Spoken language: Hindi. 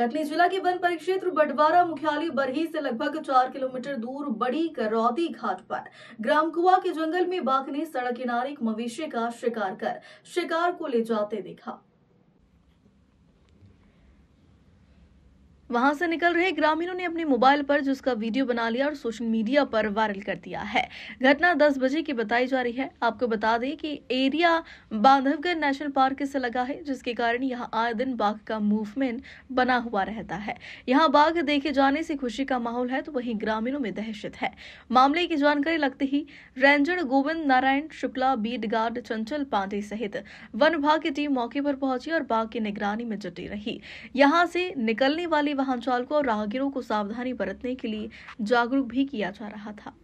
कटनी जिला के वन परिक्षेत्र बटवारा मुख्यालय बरही से लगभग चार किलोमीटर दूर बड़ी करौती घाट पर ग्राम कुआ के जंगल में बाघ ने सड़क किनारे एक मवेशी का शिकार कर शिकार को ले जाते देखा वहां से निकल रहे ग्रामीणों ने अपने मोबाइल पर जिसका वीडियो बना लिया और सोशल मीडिया पर वायरल कर दिया है घटना 10 बजे की बताई जा रही है आपको बता दें कि एरिया बांधवगढ़ नेशनल पार्क से लगा है जिसके कारण यहाँ आए दिन बाघ का मूवमेंट बना हुआ रहता है यहां बाघ देखे जाने से खुशी का माहौल है तो वही ग्रामीणों में दहशत है मामले की जानकारी लगते ही ranger Govind Narayan Shukla beat guard Chanchal Pandey सहित वन विभाग की टीम मौके पर पहुंची और बाघ की निगरानी में जुटी रही यहाँ से निकलने वाली वाहन चालकों और राहगीरों को सावधानी बरतने के लिए जागरूक भी किया जा रहा था